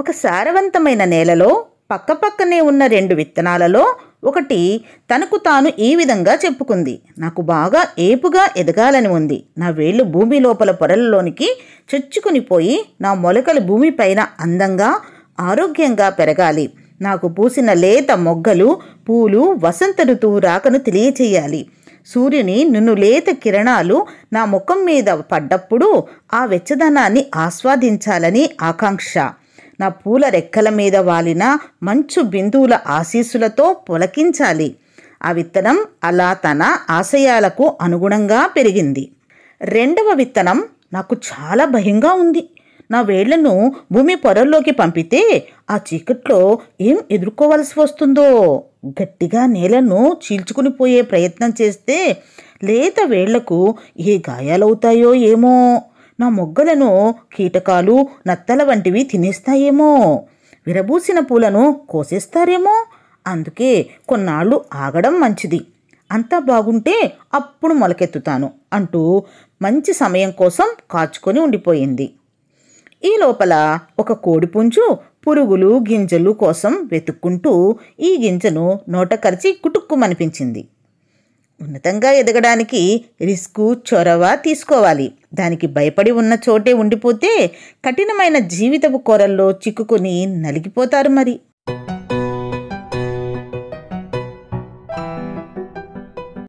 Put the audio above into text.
ఒక సారవంతమైన నేలలో పక్కపక్కనే ఉన్న రెండు విత్తనాలలో ఒకటి తనకు తాను ఈ విధంగా చెప్పుకుంది నాకు బాగా ఏపుగా ఎదగాలని ఉంది నా వేళ్ళు భూమి లోపల పొరలలోనికి చొచ్చుకుని పోయి నా మొలకలు భూమిపైన అందంగా ఆరోగ్యంగా పెరగాలి నాకు పూసిన లేత మొగ్గలు పూలు వసంత ఋతువు రాకను తెలియచేయాలి సూర్యుని నిన్ను లేత కిరణాలు నా ముఖం మీద పడ్డప్పుడు ఆ వెచ్చదనాన్ని ఆస్వాదించాలని ఆకాంక్ష నా పూల రెక్కల మీద వాలిన మంచు బిందువుల ఆశీస్సులతో పొలకించాలి ఆ విత్తనం అలా తన ఆశయాలకు అనుగుణంగా పెరిగింది రెండవ విత్తనం నాకు చాలా భయంగా ఉంది నా వేళ్లను భూమి పొరల్లోకి పంపితే ఆ చీకట్లో ఏం ఎదుర్కోవలసి వస్తుందో గట్టిగా నేలను చీల్చుకుని పోయే ప్రయత్నం చేస్తే లేత వేళ్లకు ఏ గాయాలవుతాయో ఏమో నా మొగ్గలను కీటకాలు నత్తల వంటివి తినేస్తాయేమో విరబూసిన పూలను కోసేస్తారేమో అందుకే కొన్నాళ్ళు ఆగడం మంచిది అంతా బాగుంటే అప్పుడు మొలకెత్తుతాను అంటూ మంచి సమయం కోసం కాచుకొని ఉండిపోయింది ఈ లోపల ఒక కోడిపుంజు పురుగులు గింజలు కోసం వెతుక్కుంటూ ఈ గింజను నోటకరిచి కుటుక్కుమనిపించింది ఉన్నతంగా ఎదగడానికి రిస్కు చొరవ తీసుకోవాలి దానికి భయపడి ఉన్న చోటే ఉండిపోతే కఠినమైన జీవితపు కొరల్లో చిక్కుకుని నలిగిపోతారు మరి